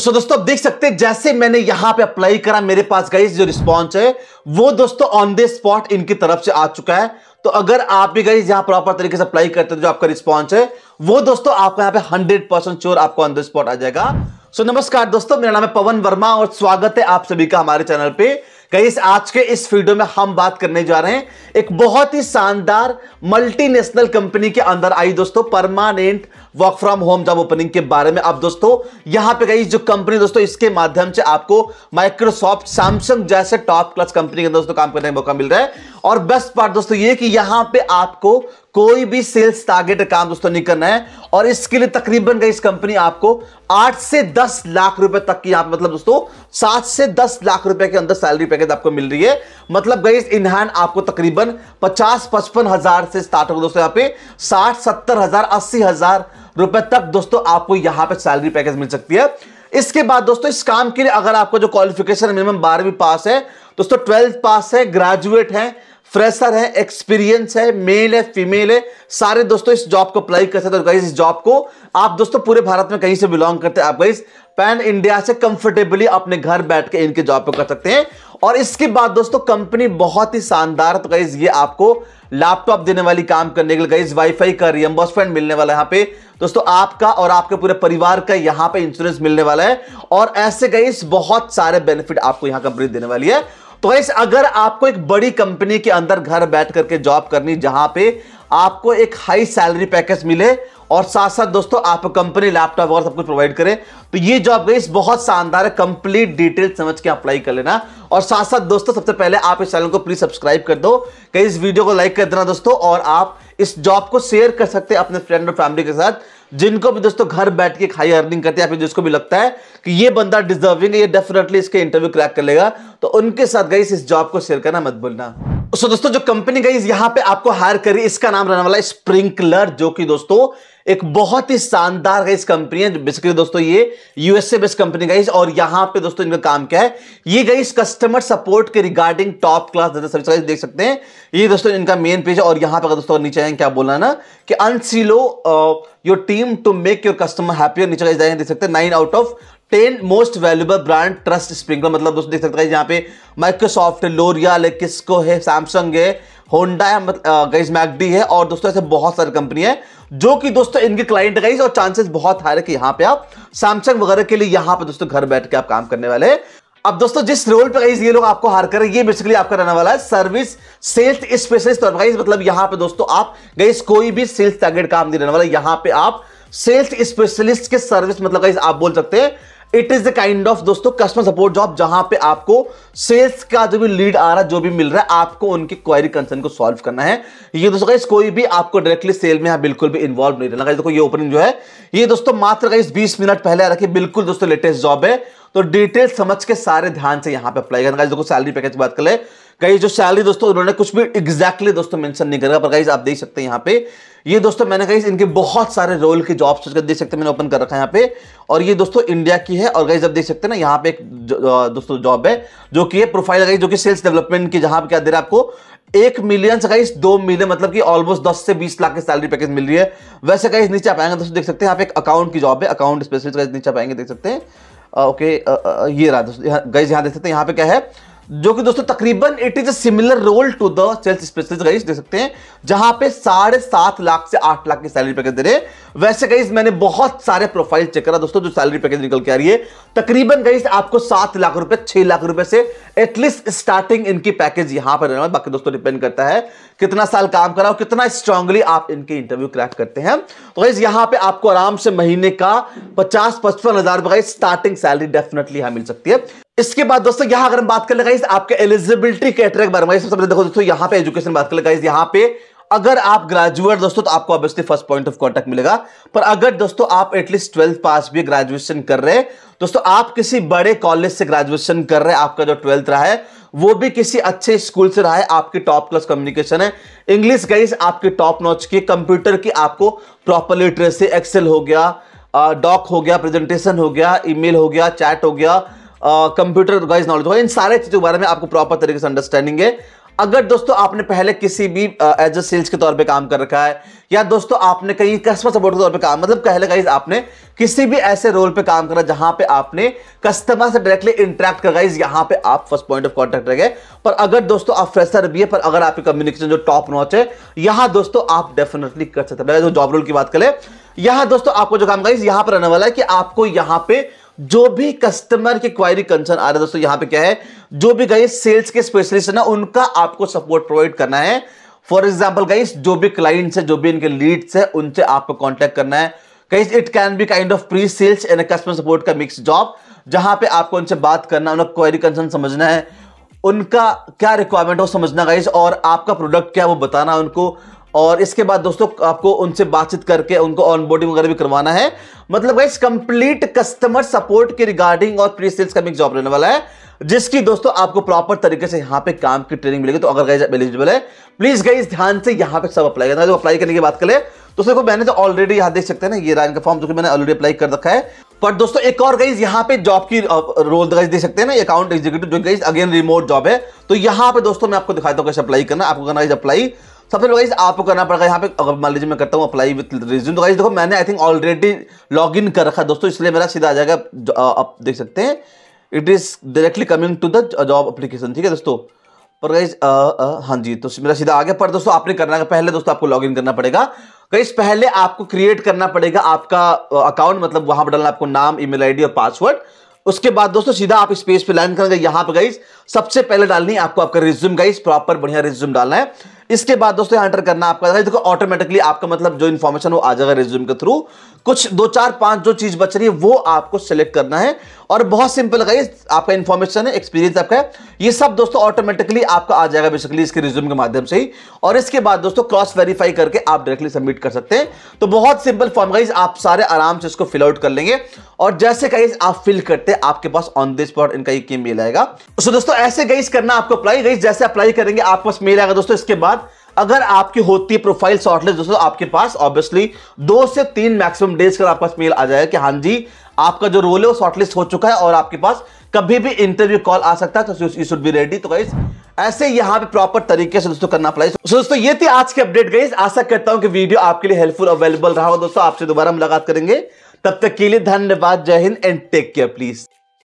सो दोस्तों आप देख सकते हैं जैसे मैंने यहां पे अप्लाई करा मेरे पास गाइस जो रिस्पॉन्स है वो दोस्तों ऑन द स्पॉट इनकी तरफ से आ चुका है तो अगर आप भी गाइस यहां प्रॉपर तरीके से अप्लाई करते हो जो आपका रिस्पॉन्स है वो दोस्तों आपका यहां पे हंड्रेड परसेंट श्योर आपको ऑन द स्पॉट आ जाएगा सो so, नमस्कार दोस्तों मेरा नाम है पवन वर्मा और स्वागत है आप सभी का हमारे चैनल पर कई आज के इस वीडियो में हम बात करने जा रहे हैं एक बहुत ही शानदार मल्टीनेशनल कंपनी के अंदर आई दोस्तों permanent work from home job opening के बारे में अब दोस्तों यहां पे गई जो कंपनी दोस्तों इसके माध्यम से आपको माइक्रोसॉफ्ट सैमसंग जैसे टॉप क्लास कंपनी के दोस्तों काम करने का मौका मिल रहा है और बेस्ट पार्ट दोस्तों ये कि यहां पे आपको कोई भी सेल्स टारगेट काम दोस्तों नहीं करना है और इसके लिए तकरीबन इस कंपनी आपको आठ से दस लाख रुपए तक की आप मतलब दोस्तों सात से दस लाख रुपए के अंदर सैलरी पैकेज आपको मिल रही है मतलब गई इनहैंड आपको तकरीबन पचास पचपन हजार से स्टार्ट होगा दोस्तों यहाँ पे साठ सत्तर हजार अस्सी हजार रुपए तक दोस्तों आपको यहाँ पे सैलरी पैकेज मिल सकती है इसके बाद दोस्तों इस काम के लिए अगर आपका जो क्वालिफिकेशन मिनिमम बारहवीं पास है दोस्तों ट्वेल्थ पास है ग्रेजुएट है फ्रेशर है एक्सपीरियंस है मेल है फीमेल है सारे दोस्तों इस जॉब को अप्लाई कर सकते हो गाइस इस जॉब को आप दोस्तों पूरे भारत में कहीं से बिलोंग करते हैं आप गाइस पैन इंडिया से कंफर्टेबली अपने घर बैठ के इनके जॉब को कर सकते हैं और इसके बाद दोस्तों कंपनी बहुत ही शानदार तो गाइज ये आपको लैपटॉप देने वाली काम करने के लिए गाइज वाईफाई का रियम्बर्समेंट मिलने वाला है यहाँ पे दोस्तों आपका और आपके पूरे परिवार का यहाँ पे इंश्योरेंस मिलने वाला है और ऐसे गाइज बहुत सारे बेनिफिट आपको यहाँ कंपनी देने वाली है तो इस अगर आपको एक बड़ी कंपनी के अंदर घर बैठ करके जॉब करनी जहां पे आपको एक हाई सैलरी पैकेज मिले और साथ साथ दोस्तों आप कंपनी लैपटॉप और सब कुछ प्रोवाइड करें तो ये जॉब गई बहुत शानदार है कंप्लीट डिटेल समझ के अप्लाई कर लेना और साथ साथ दोस्तों सबसे पहले आप इस चैनल को प्लीज सब्सक्राइब कर दो कहीं इस वीडियो को लाइक कर देना दोस्तों और आप इस जॉब को शेयर कर सकते हैं अपने फ्रेंड और फैमिली के साथ जिनको भी दोस्तों घर बैठ के हाई अर्निंग करते हैं जिसको भी लगता है कि ये बंदा डिजर्विंग है ये डेफिनेटली इसके इंटरव्यू क्रैक कर लेगा तो उनके साथ गई इस जॉब को शेयर करना मत भूलना so, दोस्तों जो कंपनी गई यहां पे आपको हायर करी इसका नाम रहने वाला है स्प्रिंकलर जो कि दोस्तों एक बहुत ही शानदार इस कंपनी है बेसिकली दोस्तों ये यूएसए बेस्ड कंपनी गई और यहां पे दोस्तों इनका काम क्या है ये गई कस्टमर सपोर्ट के regarding top class service guys देख सकते हैं ये दोस्तों इनका मेन पेज है और यहां पे अगर दोस्तों नीचे आए क्या बोला ना कि unsilo your team to make your customer और नीचे गाइस देख सकते हैं nine out of ten most valuable brand trust Sprinklr मतलब दोस्तों देख सकते हैं यहाँ पे माइक्रोसॉफ्ट है लोरियाल है किसको है सैमसंग है होंडा है गाइस मतलब, मैकडी uh, है और दोस्तों ऐसे बहुत सारी कंपनी है जो कि दोस्तों इनके क्लाइंट गाइस और चांसेस बहुत हाई है कि यहां पे आप सैमसंग वगैरह के लिए यहां पे दोस्तों घर बैठ के आप काम करने वाले हैं अब दोस्तों जिस रोल पे गाइस ये लोग आपको हार कर ये बेसिकली आपका रहने वाला है सर्विस सेल्स स्पेशलिस्ट और गाइस मतलब यहां पर दोस्तों आप गाइस कोई भी सेल्स टारगेट काम नहीं रहने वाला यहां पर आप सेल्स स्पेशलिस्ट के सर्विस मतलब आप बोल सकते हैं it is the kind of दोस्तों कस्टमर सपोर्ट जॉब जहां पे आपको सेल्स का जो भी लीड आ रहा है जो भी मिल रहा है आपको उनकी क्वारी कंसर्न को सॉल्व करना है ये दोस्तों गाइस कोई भी आपको डायरेक्टली सेल में यहाँ बिल्कुल भी इन्वॉल्व नहीं रहना देखो ये ओपनिंग जो है ये दोस्तों मात्र गाइस बीस मिनट पहले आ रखी बिल्कुल दोस्तों लेटेस्ट जॉब है तो डिटेल समझ के सारे ध्यान से यहाँ पे अप्लाई करना देखो सैलरी पैकेज की बात कर ले कई जो सैलरी दोस्तों उन्होंने कुछ भी एग्जैक्टली exactly दोस्तों मेंशन नहीं करेगा पर गाइज आप देख सकते हैं यहाँ पे ये दोस्तों मैंने कही इनके बहुत सारे रोल के जॉब सर्च कर देख सकते हैं मैंने ओपन कर रखा है यहाँ पे और ये दोस्तों इंडिया की है और गाइज आप देख सकते हैं ना यहाँ पे एक दोस्तों जॉब है जो कि प्रोफाइल जो कि सेल्स डेवलपमेंट की जहां क्या दे रहा है आपको एक मिलियन से गाइस दो मिलियन मतलब कि ऑलमोस्ट दस से बीस लाख की सैलरी पैकेज मिल रही है वैसे इस नीचे आप आएंगे दोस्तों देख सकते हैं यहाँ पे एक अकाउंट की जॉब है अकाउंट स्पेशलिस्ट नीचे आएंगे देख सकते हैं ओके ये रहा दोस्तों गाइस यहाँ देख सकते हैं यहाँ पे क्या है जो कि दोस्तों तकरीबन it is similar role to the sales specialist guys सकते हैं जहां पे साढ़े सात लाख से आठ लाख की सैलरी पैकेज दे रहे वैसे गाइस मैंने बहुत सारे प्रोफाइल चेक करा दोस्तों जो सैलरी पैकेज निकल के आ रही है तकरीबन गाइस आपको सात लाख रुपए छह लाख रुपए से एटलीस्ट स्टार्टिंग इनकी पैकेज यहां पर रहना बाकी दोस्तों डिपेंड करता है कितना साल काम कराओ कितना स्ट्रांगली आप इनके इंटरव्यू क्रैक करते हैं तो गाइस यहां पे आपको आराम से महीने का पचास पचपन हजार रुपए स्टार्टिंग सैलरी डेफिनेटली यहां मिल सकती है इसके बाद दोस्तों यहां अगर हम बात कर लेगा आपके एलिजिबिलिटी के बारे में सबसे पहले देखो दोस्तों यहां पे एजुकेशन बात कर लेगा इस यहां पे अगर आप ग्रेजुएट दोस्तों तो आपको obviously first point of contact मिलेगा पर अगर दोस्तों आप एटलीस्ट ट्वेल्थ पास भी ग्रेजुएशन कर रहे हैं दोस्तों आप किसी बड़े कॉलेज से ग्रेजुएशन कर रहे हैं आपका जो ट्वेल्थ रहा है वो भी किसी अच्छे स्कूल से रहा है आपकी टॉप क्लास कम्युनिकेशन है इंग्लिश गाइज आपकी टॉप नॉच की कंप्यूटर की आपको प्रॉपर लिटरेसी एक्सेल हो गया डॉक हो गया प्रेजेंटेशन हो गया ईमेल हो गया चैट हो गया कंप्यूटर वाइज नॉलेज होगा इन सारे चीज़ों के बारे में आपको प्रॉपर तरीके से अंडरस्टैंडिंग है अगर दोस्तों आपने पहले किसी भी एज अ सेल्स के तौर पे काम कर रखा है या दोस्तों आपने कहीं कस्टमर सपोर्ट के तौर पे काम मतलब कहले गाइज आपने किसी भी ऐसे रोल पे काम करा जहां पे आपने कस्टमर से डायरेक्टली इंटरेक्ट कर गाइज यहां पे आप फर्स्ट पॉइंट ऑफ कॉन्टैक्ट रह गए पर अगर दोस्तों आप फ्रेशर भी है पर अगर आपकी कम्युनिकेशन जो टॉप नॉच है यहां दोस्तों आप डेफिनेटली कर सकते हैं जॉब रोल तो की बात करें यहां दोस्तों आपको जो काम गाइज यहां पर रहने वाला है कि आपको यहां पर जो भी कस्टमर की क्वायरी कंसर्न आ रहा है दोस्तों यहां पे क्या है जो भी गई सेल्स के स्पेशलिस्ट है ना उनका आपको सपोर्ट प्रोवाइड करना है फॉर एग्जाम्पल गई जो भी क्लाइंट्स है जो भी इनके लीड्स है उनसे आपको कॉन्टेक्ट करना है guys it can be kind of pre sales and customer support का मिक्स जॉब जहां पे आपको उनसे बात करना उनका क्वारी कंसर्न समझना है उनका क्या रिक्वायरमेंट हो समझना गाइस और आपका प्रोडक्ट क्या है वो बताना उनको और इसके बाद दोस्तों आपको उनसे बातचीत करके उनको ऑनबोर्डिंग वगैरह भी करवाना है मतलब गाइस कंप्लीट कस्टमर सपोर्ट के रिगार्डिंग और प्री सेल्स का भी जॉब रहने वाला है जिसकी दोस्तों आपको प्रॉपर तरीके से यहां पे काम की ट्रेनिंग मिलेगी तो अगर गाइज एलिजिबल है प्लीज गाइज ध्यान से यहाँ पे सब अप्लाई करना जो अप्लाई करने की बात करें तो उसको मैंने तो ऑलरेडी यहाँ देख सकते हैं ना ये रैंक का फॉर्म जो कि मैंने ऑलरेडी अप्लाई कर रखा है पर दोस्तों एक और गाइज यहाँ पे जॉब की रोल uh, दे देख सकते हैं ना अकाउंट एग्जीक्यूटिव जो गाइज अगेन रिमोट जॉब है तो यहाँ पे दोस्तों मैं आपको दिखाता हूँ कैसे अप्लाई करना आपको करना अप्लाई सबसे पहले गाइस आपको करना पड़ेगा यहाँ पे अगर मान लीजिए मैं करता हूँ अप्लाई विथ रिज्यूम तो गाइस देखो मैंने I think already log in कर रखा है दोस्तों इसलिए मेरा सीधा आ जाएगा आप देख सकते हैं it is directly coming to the job application ठीक है दोस्तों पर गाइज हाँ जी तो मेरा सीधा आ गया पर दोस्तों आपने करना है पहले दोस्तों आपको लॉग इन करना पड़ेगा गाइज पहले आपको क्रिएट करना पड़ेगा आपका अकाउंट मतलब वहां पर डालना आपको नाम आई डी और पासवर्ड उसके बाद दोस्तों सीधा आप इस पेज पे लाइन करेंगे यहां पे गाइज सबसे पहले डालनी है आपको आपका रिज्यूम गाइज प्रॉपर बढ़िया रिज्यूम डालना है इसके बाद दोस्तों यहां एंटर करना आपका देखो ऑटोमेटिकली आपका मतलब जो इन्फॉर्मेशन वो आ जाएगा रिज्यूम के थ्रू कुछ दो चार पांच जो चीज बच रही है वो आपको सेलेक्ट करना है और बहुत सिंपल का आपका इंफॉर्मेशन है एक्सपीरियंस आपका है ये सब दोस्तों ऑटोमेटिकली आपका आ जाएगा बेसिकली इसके रिज्यूम के माध्यम से ही और इसके बाद दोस्तों क्रॉस वेरीफाई करके आप डायरेक्टली सबमिट कर सकते हैं तो बहुत सिंपल फॉर्म गाइज आप सारे आराम से इसको फिल आउट कर लेंगे और जैसे गाइज आप फिल करते हैं आपके पास ऑन द स्पॉट इनका ये मेल आएगा सो दोस्तों ऐसे गाइज करना आपको अप्लाई गाइज जैसे अप्लाई करेंगे आपके पास मेल आएगा दोस्तों इसके बाद अगर आपकी होती है प्रोफाइल शॉर्टलिस्ट दोस्तों आपके पास ऑब्वियसली दो से तीन मैक्सिमम डेज का आपके पास मेल आ जाएगा कि हाँ जी आपका जो रोल है वो शॉर्टलिस्ट हो चुका है और आपके पास कभी भी इंटरव्यू कॉल आ सकता है तो यू शुड बी रेडी तो गाइस ऐसे यहां पे प्रॉपर तरीके से दोस्तों करना अप्लाई so, दोस्तों ये थी आज की अपडेट गई आशा करता हूं कि वीडियो आपके लिए हेल्पफुल अवेलेबल रहा हो दोस्तों आपसे दोबारा मुलाकात करेंगे तब तक के लिए धन्यवाद Jai Hind and take care please